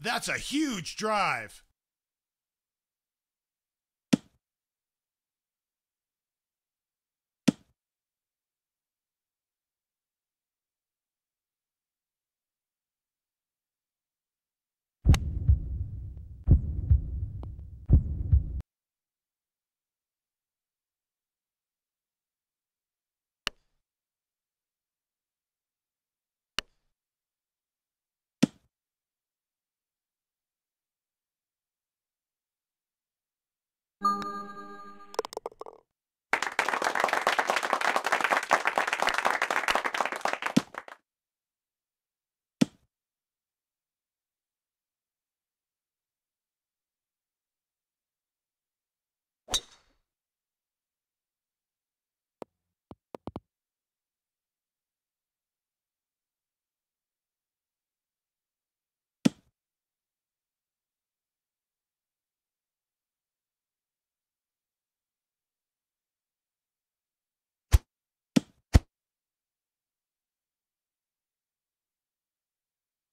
That's a huge drive.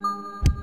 you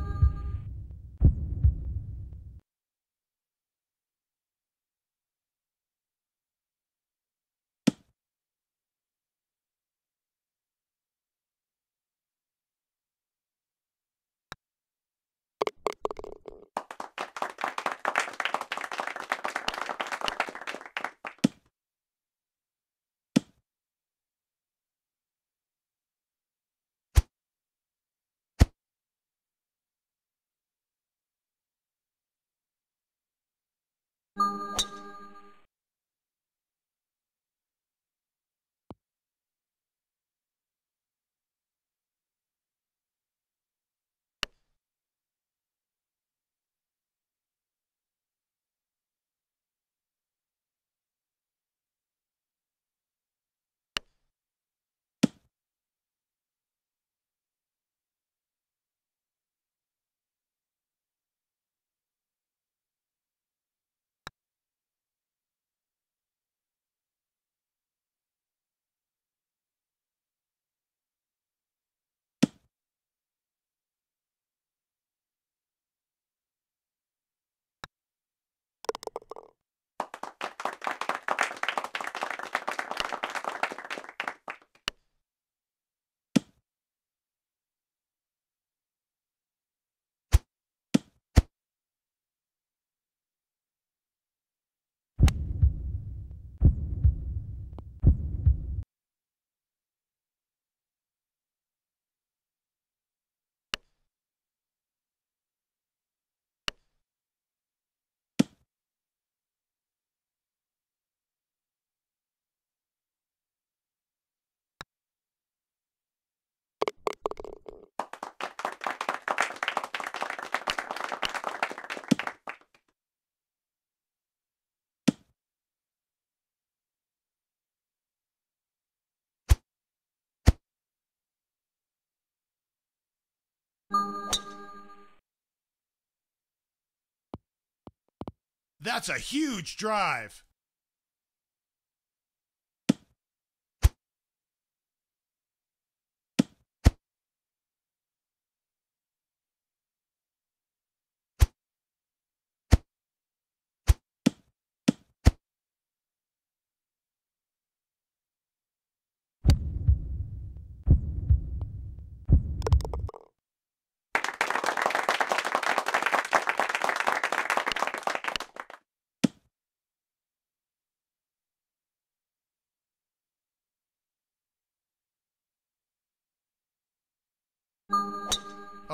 That's a huge drive.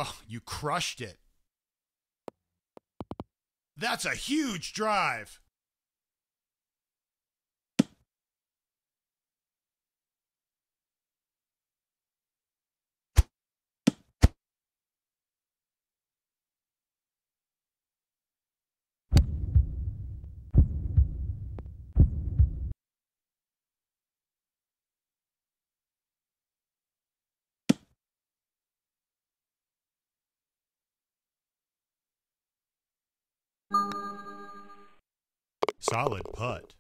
Oh, you crushed it. That's a huge drive. Solid putt.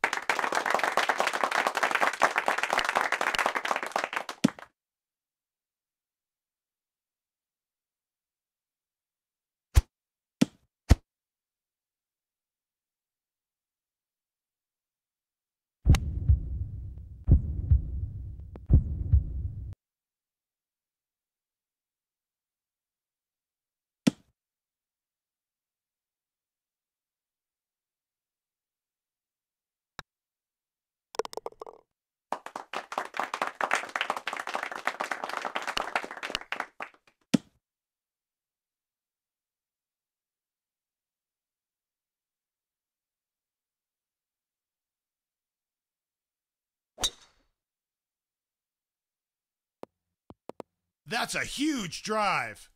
That's a huge drive.